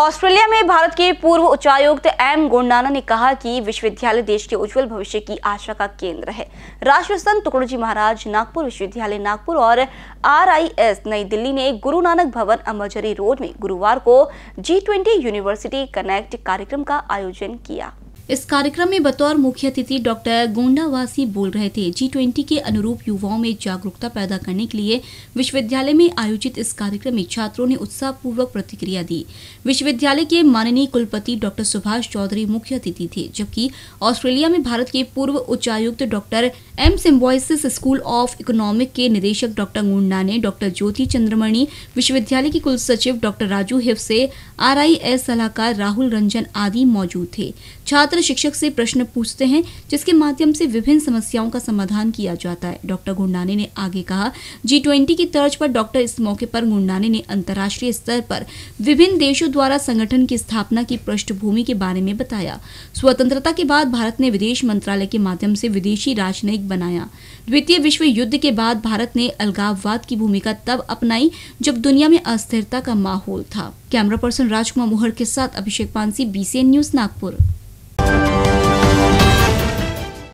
Australia में भारत के पूर्व उच्चायुक्त एम गोंडाना ने कहा कि विश्वविद्यालय देश के उज्जवल भविष्य की आशा का केंद्र है राष्ट्रीय संत टुकड़ोजी महाराज नागपुर विश्वविद्यालय नागपुर और आरआईएस नई दिल्ली ने गुरु नानक भवन अमरजरी रोड में गुरुवार को जी ट्वेंटी यूनिवर्सिटी कनेक्ट कार्यक्रम का आयोजन किया इस कार्यक्रम में बतौर मुख्य अतिथि डॉक्टर गोंडावासी बोल रहे थे जी ट्वेंटी के अनुरूप युवाओं में जागरूकता पैदा करने के लिए विश्वविद्यालय में आयोजित इस कार्यक्रम में छात्रों ने उत्साहपूर्वक प्रतिक्रिया दी विश्वविद्यालय के माननीय कुलपति डॉक्टर सुभाष चौधरी मुख्य अतिथि थे जबकि ऑस्ट्रेलिया में भारत के पूर्व उच्चायुक्त doctor M Symbiosis school of economic के निदेशक डॉक्टर गुंडा ने डॉक्टर ज्योति चंद्रमणि विश्वविद्यालय के कुल सचिव डॉक्टर राजू हिफ से आर सलाहकार राहुल रंजन आदि मौजूद थे छात्र छात्र शिक्षक से प्रश्न पूछते हैं जिसके माध्यम से विभिन्न समस्याओं का समाधान किया जाता है डॉक्टर गुंडाने ने आगे कहा जी ट्वेंटी की तर्ज पर डॉक्टर इस मौके पर गुंडाने ने अंतर्राष्ट्रीय स्तर पर विभिन्न देशों द्वारा संगठन की स्थापना की पृष्ठभूमि के बारे में बताया स्वतंत्रता के बाद भारत ने विदेश मंत्रालय के माध्यम से विदेशी राजनयिक बनाया द्वितीय विश्व युद्ध के बाद भारत ने अलगाववाद की भूमिका तब अपनाई जब दुनिया में अस्थिरता का माहौल था कैमरा पर्सन राजकुमार मोहर के साथ अभिषेक पानसी बीसीएन न्यूज नागपुर